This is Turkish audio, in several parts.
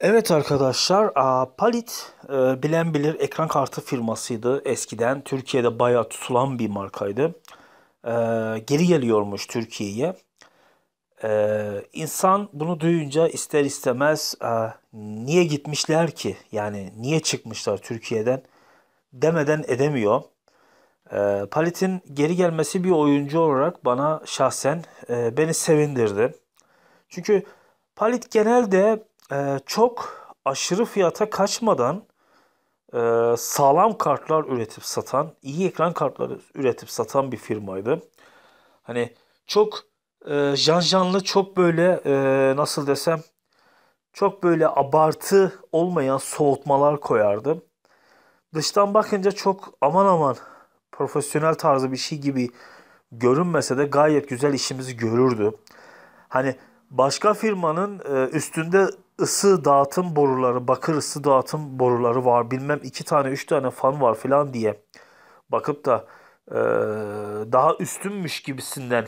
Evet arkadaşlar, Palit e, bilen bilir ekran kartı firmasıydı eskiden. Türkiye'de bayağı tutulan bir markaydı. E, geri geliyormuş Türkiye'ye. E, insan bunu duyunca ister istemez niye gitmişler ki? Yani niye çıkmışlar Türkiye'den demeden edemiyor. Palit'in geri gelmesi bir oyuncu olarak bana şahsen beni sevindirdi. Çünkü Palit genelde e, çok aşırı fiyata kaçmadan e, sağlam kartlar üretip satan, iyi ekran kartları üretip satan bir firmaydı. Hani çok e, janjanlı, çok böyle e, nasıl desem çok böyle abartı olmayan soğutmalar koyardı. Dıştan bakınca çok aman aman profesyonel tarzı bir şey gibi görünmese de gayet güzel işimizi görürdü. Hani başka firmanın e, üstünde ısı dağıtım boruları, bakır ısı dağıtım boruları var. Bilmem iki tane, üç tane fan var filan diye bakıp da e, daha üstünmüş gibisinden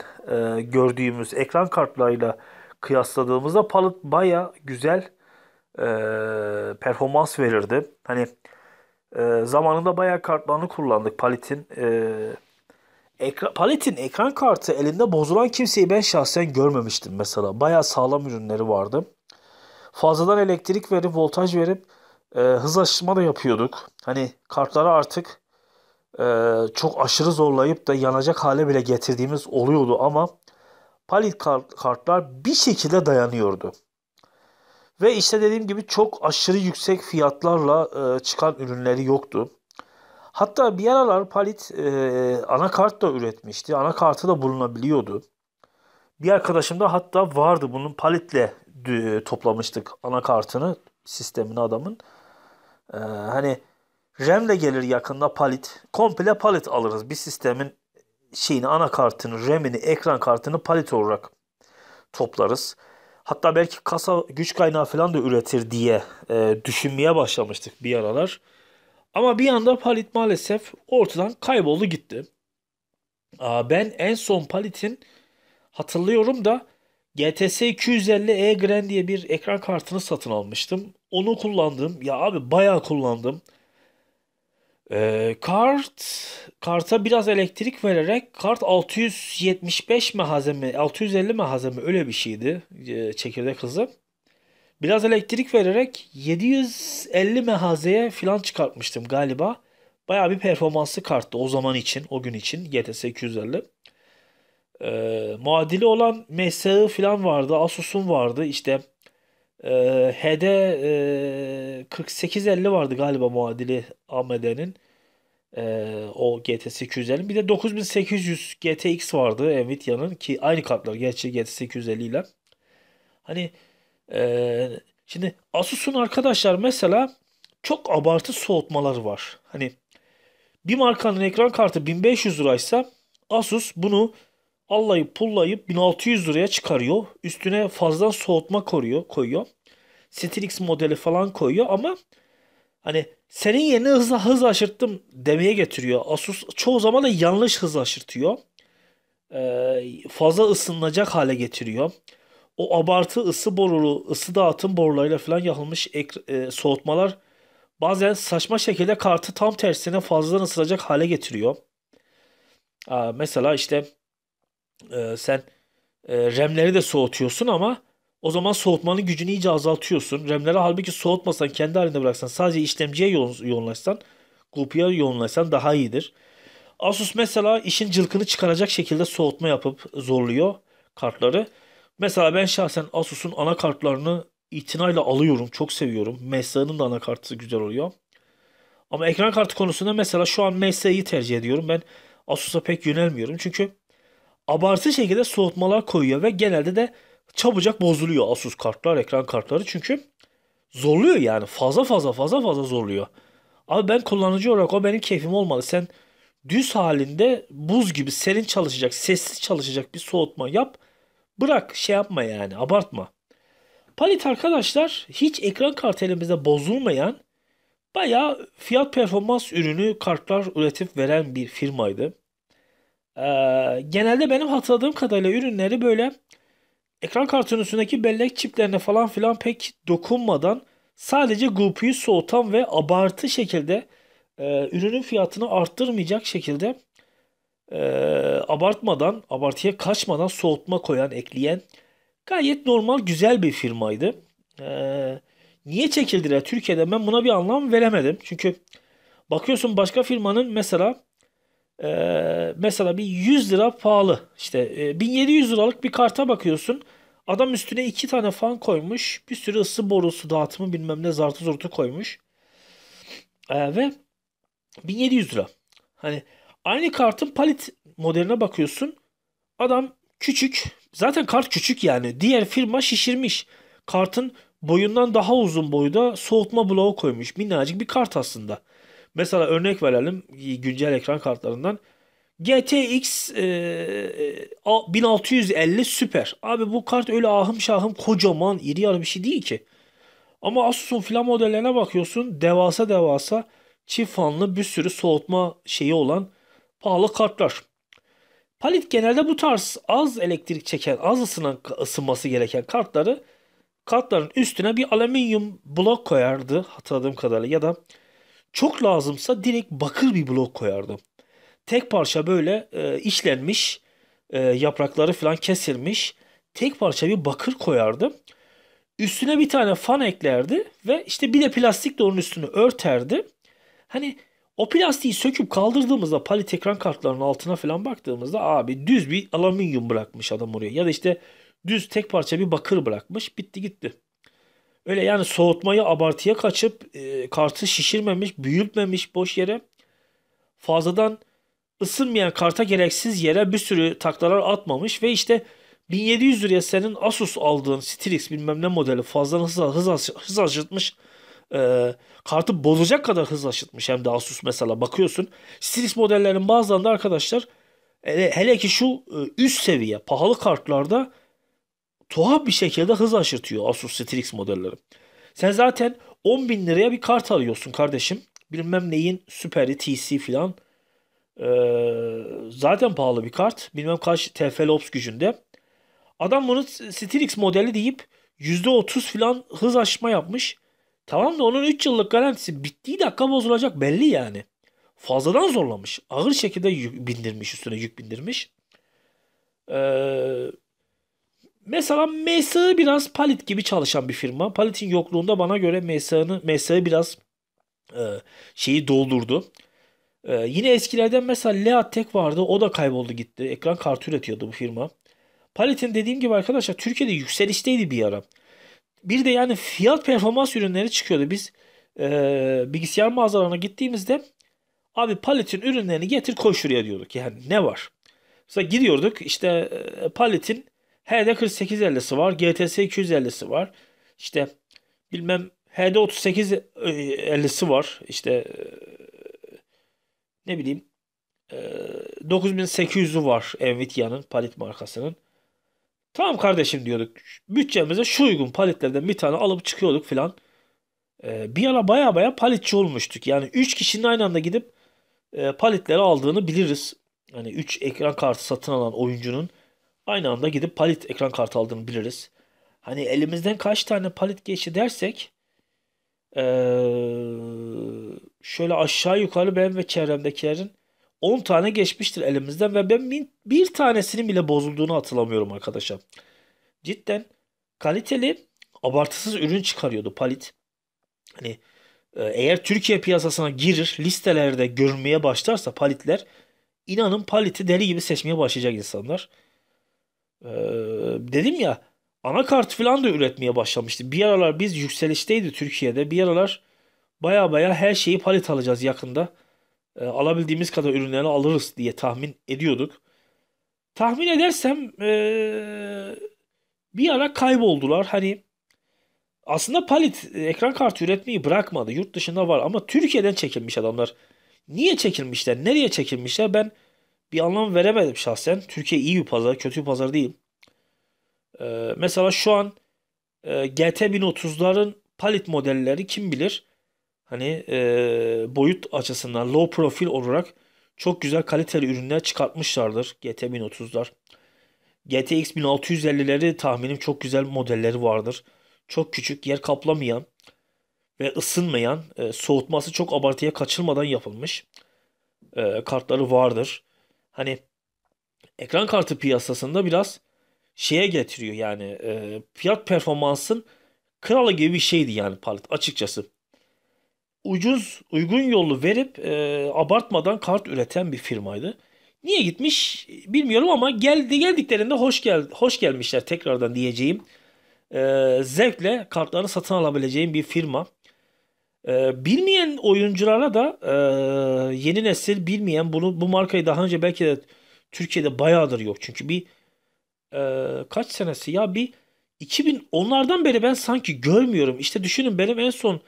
e, gördüğümüz ekran kartlarıyla kıyasladığımızda Palet baya güzel e, performans verirdi. Hani e, zamanında bayağı kartlarını kullandık palitin E, ekra, Palet'in ekran kartı elinde bozulan kimseyi ben şahsen görmemiştim mesela. Bayağı sağlam ürünleri vardı fazladan elektrik verip voltaj verip e, hız aşırma da yapıyorduk. Hani kartları artık e, çok aşırı zorlayıp da yanacak hale bile getirdiğimiz oluyordu ama palit kart, kartlar bir şekilde dayanıyordu. Ve işte dediğim gibi çok aşırı yüksek fiyatlarla e, çıkan ürünleri yoktu. Hatta bir aralar Palit e, anakart da üretmişti. Anakartı da bulunabiliyordu. Bir arkadaşım da hatta vardı bunun Palit'le toplamıştık anakartını sistemin adamın. Ee, hani RAM de gelir yakında palit. Komple palit alırız. Bir sistemin şeyini anakartını, RAM'ini, ekran kartını palit olarak toplarız. Hatta belki kasa güç kaynağı falan da üretir diye e, düşünmeye başlamıştık bir aralar. Ama bir anda palit maalesef ortadan kayboldu gitti. Aa, ben en son palitin hatırlıyorum da GTS 250 E Grand diye bir ekran kartını satın almıştım. Onu kullandım. Ya abi bayağı kullandım. Ee, kart karta biraz elektrik vererek kart 675 mi 650 mi öyle bir şeydi e, çekirdek hızı. Biraz elektrik vererek 750 mehazeye filan çıkartmıştım galiba. Bayağı bir performanslı karttı o zaman için, o gün için GTS 250. E, muadili olan MSI falan vardı. Asus'un vardı. İşte e, HD e, 4850 vardı galiba muadili AMD'nin. E, o GT 850. Bir de 9800 GTX vardı Nvidia'nın ki aynı kartlar gerçi GT 850 ile. Hani e, şimdi Asus'un arkadaşlar mesela çok abartı soğutmaları var. Hani bir markanın ekran kartı 1500 liraysa Asus bunu allayıp pullayıp 1600 liraya çıkarıyor. Üstüne fazla soğutma koruyor, koyuyor. Stilix modeli falan koyuyor ama hani senin yerine hızla hız aşırttım demeye getiriyor. Asus çoğu zaman da yanlış hız aşırtıyor. Ee, fazla ısınacak hale getiriyor. O abartı ısı borulu, ısı dağıtım borularıyla falan yapılmış e, soğutmalar bazen saçma şekilde kartı tam tersine fazla ısınacak hale getiriyor. Ee, mesela işte e, sen e, remleri de soğutuyorsun ama o zaman soğutmanın gücünü iyice azaltıyorsun. Remleri halbuki soğutmasan kendi halinde bıraksan sadece işlemciye yoğunlaşsan GPU'ya yoğunlaşsan daha iyidir. Asus mesela işin cılkını çıkaracak şekilde soğutma yapıp zorluyor kartları. Mesela ben şahsen Asus'un anakartlarını itinayla alıyorum. Çok seviyorum. MSI'nin de anakartı güzel oluyor. Ama ekran kartı konusunda mesela şu an MSI'yi tercih ediyorum. Ben Asus'a pek yönelmiyorum. Çünkü abartı şekilde soğutmalar koyuyor ve genelde de çabucak bozuluyor Asus kartlar, ekran kartları. Çünkü zorluyor yani. Fazla fazla fazla fazla zorluyor. Abi ben kullanıcı olarak o benim keyfim olmalı. Sen düz halinde buz gibi serin çalışacak, sessiz çalışacak bir soğutma yap. Bırak şey yapma yani abartma. Palit arkadaşlar hiç ekran kartı bozulmayan baya fiyat performans ürünü kartlar üretip veren bir firmaydı. Ee, genelde benim hatırladığım kadarıyla ürünleri böyle ekran kartının üstündeki bellek çiplerine falan filan pek dokunmadan sadece GPU'yu soğutan ve abartı şekilde e, ürünün fiyatını arttırmayacak şekilde e, abartmadan, abartıya kaçmadan soğutma koyan, ekleyen gayet normal güzel bir firmaydı. E, niye çekildiler Türkiye'de ben buna bir anlam veremedim. Çünkü bakıyorsun başka firmanın mesela ee, mesela bir 100 lira pahalı. işte e, 1700 liralık bir karta bakıyorsun. Adam üstüne iki tane fan koymuş. Bir sürü ısı borusu dağıtımı bilmem ne zartı zurtu koymuş. Ee, ve 1700 lira. Hani aynı kartın palit modeline bakıyorsun. Adam küçük. Zaten kart küçük yani. Diğer firma şişirmiş. Kartın boyundan daha uzun boyda soğutma bloğu koymuş. Minnacık bir kart aslında. Mesela örnek verelim güncel ekran kartlarından. GTX e, 1650 e, süper. Abi bu kart öyle ahım şahım kocaman iri yarı bir şey değil ki. Ama Asus'un filan modellerine bakıyorsun devasa devasa çift fanlı bir sürü soğutma şeyi olan pahalı kartlar. Palit genelde bu tarz az elektrik çeken, az ısınan, ısınması gereken kartları kartların üstüne bir alüminyum blok koyardı hatırladığım kadarıyla ya da çok lazımsa direkt bakır bir blok koyardım. Tek parça böyle e, işlenmiş, e, yaprakları falan kesilmiş. Tek parça bir bakır koyardım. Üstüne bir tane fan eklerdi ve işte bir de plastik de onun üstünü örterdi. Hani o plastiği söküp kaldırdığımızda palit ekran kartlarının altına falan baktığımızda abi düz bir alüminyum bırakmış adam oraya. Ya da işte düz tek parça bir bakır bırakmış. Bitti gitti. Öyle yani soğutmayı abartıya kaçıp e, kartı şişirmemiş, büyütmemiş boş yere. Fazladan ısınmayan karta gereksiz yere bir sürü taklalar atmamış ve işte 1700 liraya senin Asus aldığın Strix bilmem ne modeli fazladan hız, hız, hız aşırtmış. E, kartı bozacak kadar hız aşırtmış hem de Asus mesela bakıyorsun. Strix modellerinin bazılarında arkadaşlar hele, hele ki şu e, üst seviye pahalı kartlarda tuhaf bir şekilde hız aşırtıyor Asus Strix modelleri. Sen zaten 10 bin liraya bir kart alıyorsun kardeşim. Bilmem neyin süperi TC filan. Ee, zaten pahalı bir kart. Bilmem kaç TFLOPS gücünde. Adam bunu Strix modeli deyip %30 filan hız aşma yapmış. Tamam da onun 3 yıllık garantisi bittiği dakika bozulacak belli yani. Fazladan zorlamış. Ağır şekilde yük bindirmiş üstüne yük bindirmiş. Ee, Mesela MSA'ı biraz palit gibi çalışan bir firma. Palit'in yokluğunda bana göre MSA'nı MSA'ı biraz e, şeyi doldurdu. E, yine eskilerden mesela Leatek vardı. O da kayboldu gitti. Ekran kartı üretiyordu bu firma. Palit'in dediğim gibi arkadaşlar Türkiye'de yükselişteydi bir ara. Bir de yani fiyat performans ürünleri çıkıyordu. Biz e, bilgisayar mağazalarına gittiğimizde abi Palit'in ürünlerini getir koy şuraya diyorduk. Yani ne var? Mesela gidiyorduk işte e, Palit'in H'de 4850'si var. GTS 250'si var. İşte bilmem H'de 3850'si var. İşte e, ne bileyim 9800'ü e, var Nvidia'nın palit markasının. Tamam kardeşim diyorduk. Bütçemize şu uygun palitlerden bir tane alıp çıkıyorduk filan. E, bir ara baya baya palitçi olmuştuk. Yani 3 kişinin aynı anda gidip e, palitleri aldığını biliriz. Yani 3 ekran kartı satın alan oyuncunun aynı anda gidip palit ekran kartı aldığını biliriz. Hani elimizden kaç tane palit geçti dersek ee, şöyle aşağı yukarı ben ve çevremdekilerin 10 tane geçmiştir elimizden ve ben bin, bir tanesinin bile bozulduğunu hatırlamıyorum arkadaşlar. Cidden kaliteli abartısız ürün çıkarıyordu Palit. Hani eğer Türkiye piyasasına girir listelerde görünmeye başlarsa Palitler inanın Palit'i deli gibi seçmeye başlayacak insanlar. Ee, dedim ya anakart falan da üretmeye başlamıştı. Bir aralar biz yükselişteydi Türkiye'de. Bir aralar baya baya her şeyi palet alacağız yakında. Ee, alabildiğimiz kadar ürünlerini alırız diye tahmin ediyorduk. Tahmin edersem ee, bir ara kayboldular. Hani aslında palit e, ekran kartı üretmeyi bırakmadı. Yurt dışında var ama Türkiye'den çekilmiş adamlar. Niye çekilmişler? Nereye çekilmişler? Ben bir anlam veremedim şahsen. Türkiye iyi bir pazar, kötü bir pazar değil. Ee, mesela şu an e, GT 1030'ların palit modelleri kim bilir? Hani e, boyut açısından low profil olarak çok güzel kaliteli ürünler çıkartmışlardır GT 1030'lar. GTX 1650'leri tahminim çok güzel modelleri vardır. Çok küçük, yer kaplamayan ve ısınmayan, e, soğutması çok abartıya kaçırmadan yapılmış e, kartları vardır hani ekran kartı piyasasında biraz şeye getiriyor yani e, fiyat performansın kralı gibi bir şeydi yani palet açıkçası. Ucuz, uygun yolu verip e, abartmadan kart üreten bir firmaydı. Niye gitmiş bilmiyorum ama geldi geldiklerinde hoş gel hoş gelmişler tekrardan diyeceğim. E, zevkle kartlarını satın alabileceğim bir firma. Ee, bilmeyen oyunculara da e, yeni nesil bilmeyen bunu bu markayı daha önce belki de Türkiye'de bayağıdır yok. Çünkü bir e, kaç senesi ya bir 2010'lardan beri ben sanki görmüyorum. İşte düşünün benim en son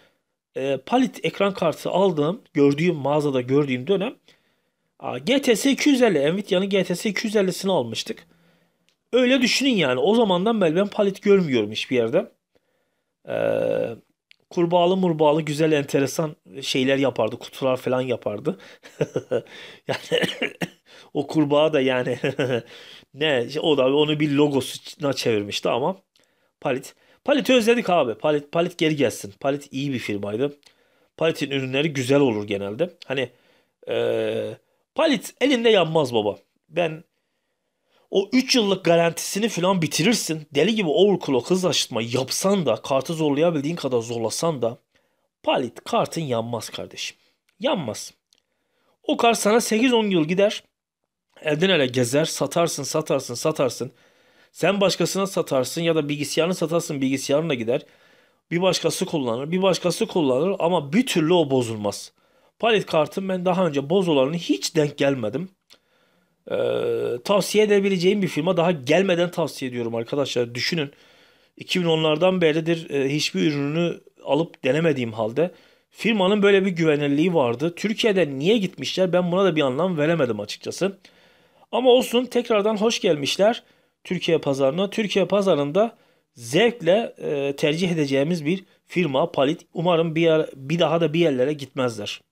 e, palit ekran kartı aldığım, gördüğüm mağazada gördüğüm dönem GTS 250, Nvidia'nın GTS 250'sini almıştık. Öyle düşünün yani. O zamandan beri ben palit görmüyorum hiçbir yerde. E, kurbağalı murbağalı güzel enteresan şeyler yapardı. Kutular falan yapardı. yani o kurbağa da yani ne o da onu bir logosuna çevirmişti ama Palit. Palit özledik abi. Palit, Palit geri gelsin. Palit iyi bir firmaydı. Palit'in ürünleri güzel olur genelde. Hani e, Palit elinde yanmaz baba. Ben o 3 yıllık garantisini falan bitirirsin. Deli gibi overclock hız aşıtma yapsan da kartı zorlayabildiğin kadar zorlasan da palit kartın yanmaz kardeşim. Yanmaz. O kart sana 8-10 yıl gider. Elden ele gezer satarsın satarsın satarsın. Sen başkasına satarsın ya da bilgisayarını satarsın bilgisayarına gider. Bir başkası kullanır bir başkası kullanır ama bir türlü o bozulmaz. Palit kartın ben daha önce boz hiç denk gelmedim. Ee, tavsiye edebileceğim bir firma. Daha gelmeden tavsiye ediyorum arkadaşlar. Düşünün. 2010'lardan beridir e, hiçbir ürünü alıp denemediğim halde firmanın böyle bir güvenirliği vardı. Türkiye'de niye gitmişler ben buna da bir anlam veremedim açıkçası. Ama olsun tekrardan hoş gelmişler Türkiye pazarına. Türkiye pazarında zevkle e, tercih edeceğimiz bir firma Palit. Umarım bir, yer, bir daha da bir yerlere gitmezler.